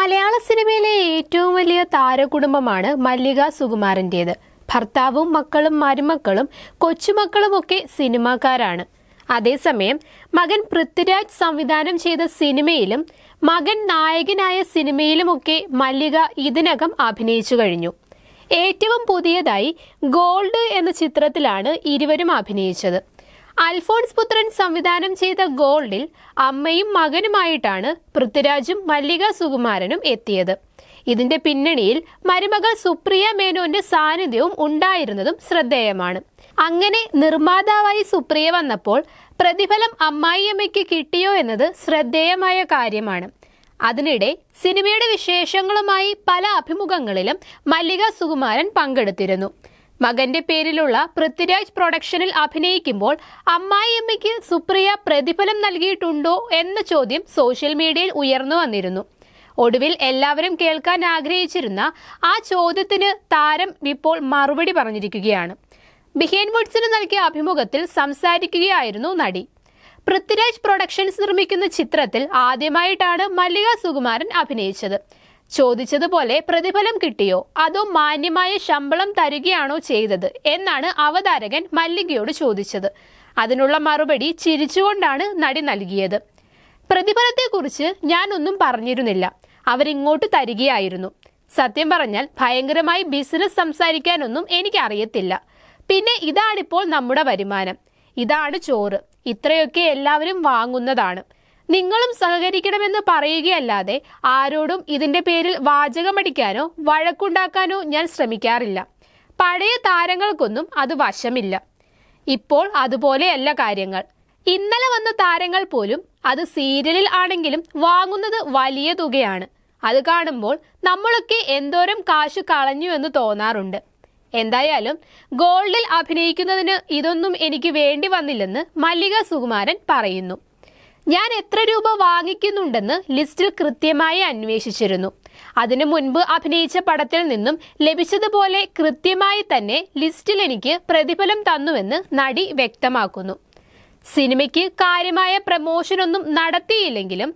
മലയാള സിനിമയിലെ ഏറ്റവും വലിയ താരകുടുംബമാണ് മല്ലിക സുകുമാരൻ്റേത് ഭർത്താവും മക്കളും മരുമക്കളും കൊച്ചുമക്കളുമൊക്കെ സിനിമാക്കാരാണ് അതേസമയം മകൻ പൃഥ്വിരാജ് സംവിധാനം ചെയ്ത സിനിമയിലും മകൻ നായകനായ സിനിമയിലുമൊക്കെ മല്ലിക ഇതിനകം അഭിനയിച്ചു കഴിഞ്ഞു ഏറ്റവും പുതിയതായി ഗോൾഡ് എന്ന ചിത്രത്തിലാണ് ഇരുവരും അഭിനയിച്ചത് അൽഫോൺസ് പുത്രൻ സംവിധാനം ചെയ്ത ഗോൾഡിൽ അമ്മയും മകനുമായിട്ടാണ് പൃഥ്വിരാജും മല്ലിക സുകുമാരനും എത്തിയത് ഇതിന്റെ പിന്നണിയിൽ മരുമകൾ സുപ്രിയ മേനോന്റെ സാന്നിധ്യവും ഉണ്ടായിരുന്നതും ശ്രദ്ധേയമാണ് അങ്ങനെ നിർമ്മാതാവായി സുപ്രിയ വന്നപ്പോൾ പ്രതിഫലം അമ്മായിയമ്മയ്ക്ക് കിട്ടിയോ എന്നത് ശ്രദ്ധേയമായ കാര്യമാണ് അതിനിടെ സിനിമയുടെ വിശേഷങ്ങളുമായി പല അഭിമുഖങ്ങളിലും മല്ലിക സുകുമാരൻ പങ്കെടുത്തിരുന്നു മകന്റെ പേരിലുള്ള പൃഥ്വിരാജ് പ്രൊഡക്ഷനിൽ അഭിനയിക്കുമ്പോൾ അമ്മായിയമ്മയ്ക്ക് സുപ്രിയ പ്രതിഫലം നൽകിയിട്ടുണ്ടോ എന്ന ചോദ്യം സോഷ്യൽ മീഡിയയിൽ ഉയർന്നു വന്നിരുന്നു ഒടുവിൽ എല്ലാവരും കേൾക്കാൻ ആഗ്രഹിച്ചിരുന്ന ആ ചോദ്യത്തിന് താരം ഇപ്പോൾ മറുപടി പറഞ്ഞിരിക്കുകയാണ് ബിഹേൻ വുഡ്സിന് നൽകിയ അഭിമുഖത്തിൽ സംസാരിക്കുകയായിരുന്നു നടി പൃഥ്വിരാജ് പ്രൊഡക്ഷൻസ് നിർമ്മിക്കുന്ന ചിത്രത്തിൽ ആദ്യമായിട്ടാണ് മല്ലിക സുകുമാരൻ അഭിനയിച്ചത് ചോദിച്ചതുപോലെ പ്രതിഫലം കിട്ടിയോ അതോ മാന്യമായ ശമ്പളം തരികയാണോ ചെയ്തത് എന്നാണ് അവതാരകൻ മല്ലികയോട് ചോദിച്ചത് അതിനുള്ള മറുപടി ചിരിച്ചുകൊണ്ടാണ് നടി നൽകിയത് പ്രതിഫലത്തെക്കുറിച്ച് ഞാനൊന്നും പറഞ്ഞിരുന്നില്ല അവരിങ്ങോട്ട് തരികയായിരുന്നു സത്യം പറഞ്ഞാൽ ഭയങ്കരമായി ബിസിനസ് സംസാരിക്കാനൊന്നും എനിക്കറിയത്തില്ല പിന്നെ ഇതാണിപ്പോൾ നമ്മുടെ വരുമാനം ഇതാണ് ചോറ് ഇത്രയൊക്കെ എല്ലാവരും വാങ്ങുന്നതാണ് നിങ്ങളും സഹകരിക്കണമെന്ന് പറയുകയല്ലാതെ ആരോടും ഇതിന്റെ പേരിൽ വാചകമടിക്കാനോ വഴക്കുണ്ടാക്കാനോ ഞാൻ ശ്രമിക്കാറില്ല പഴയ താരങ്ങൾക്കൊന്നും അത് വശമില്ല ഇപ്പോൾ അതുപോലെയല്ല കാര്യങ്ങൾ ഇന്നലെ വന്ന താരങ്ങൾ പോലും അത് സീരിയലിൽ ആണെങ്കിലും വാങ്ങുന്നത് വലിയ തുകയാണ് അത് കാണുമ്പോൾ നമ്മളൊക്കെ എന്തോരം കാശ് കളഞ്ഞു എന്ന് തോന്നാറുണ്ട് എന്തായാലും ഗോൾഡിൽ അഭിനയിക്കുന്നതിന് ഇതൊന്നും എനിക്ക് വേണ്ടി വന്നില്ലെന്ന് മല്ലിക സുകുമാരൻ പറയുന്നു ഞാൻ എത്ര രൂപ വാങ്ങിക്കുന്നുണ്ടെന്ന് ലിസ്റ്റിൽ കൃത്യമായി അന്വേഷിച്ചിരുന്നു അതിനു മുൻപ് അഭിനയിച്ച പടത്തിൽ നിന്നും ലഭിച്ചതുപോലെ കൃത്യമായി തന്നെ ലിസ്റ്റിൽ എനിക്ക് പ്രതിഫലം തന്നുവെന്ന് നടി വ്യക്തമാക്കുന്നു സിനിമയ്ക്ക് കാര്യമായ പ്രമോഷനൊന്നും നടത്തിയില്ലെങ്കിലും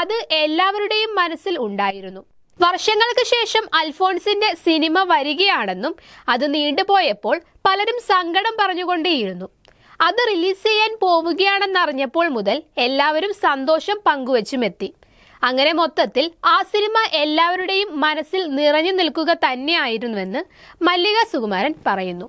അത് എല്ലാവരുടെയും മനസ്സിൽ ഉണ്ടായിരുന്നു വർഷങ്ങൾക്ക് ശേഷം അൽഫോൺസിന്റെ സിനിമ വരികയാണെന്നും അത് നീണ്ടുപോയപ്പോൾ പലരും സങ്കടം പറഞ്ഞുകൊണ്ടേയിരുന്നു അത് റിലീസ് ചെയ്യാൻ പോവുകയാണെന്നറിഞ്ഞപ്പോൾ മുതൽ എല്ലാവരും സന്തോഷം പങ്കുവച്ചുമെത്തി അങ്ങനെ മൊത്തത്തിൽ ആ സിനിമ എല്ലാവരുടെയും മനസ്സിൽ നിറഞ്ഞു നിൽക്കുക തന്നെയായിരുന്നുവെന്ന് മല്ലിക സുകുമാരൻ പറയുന്നു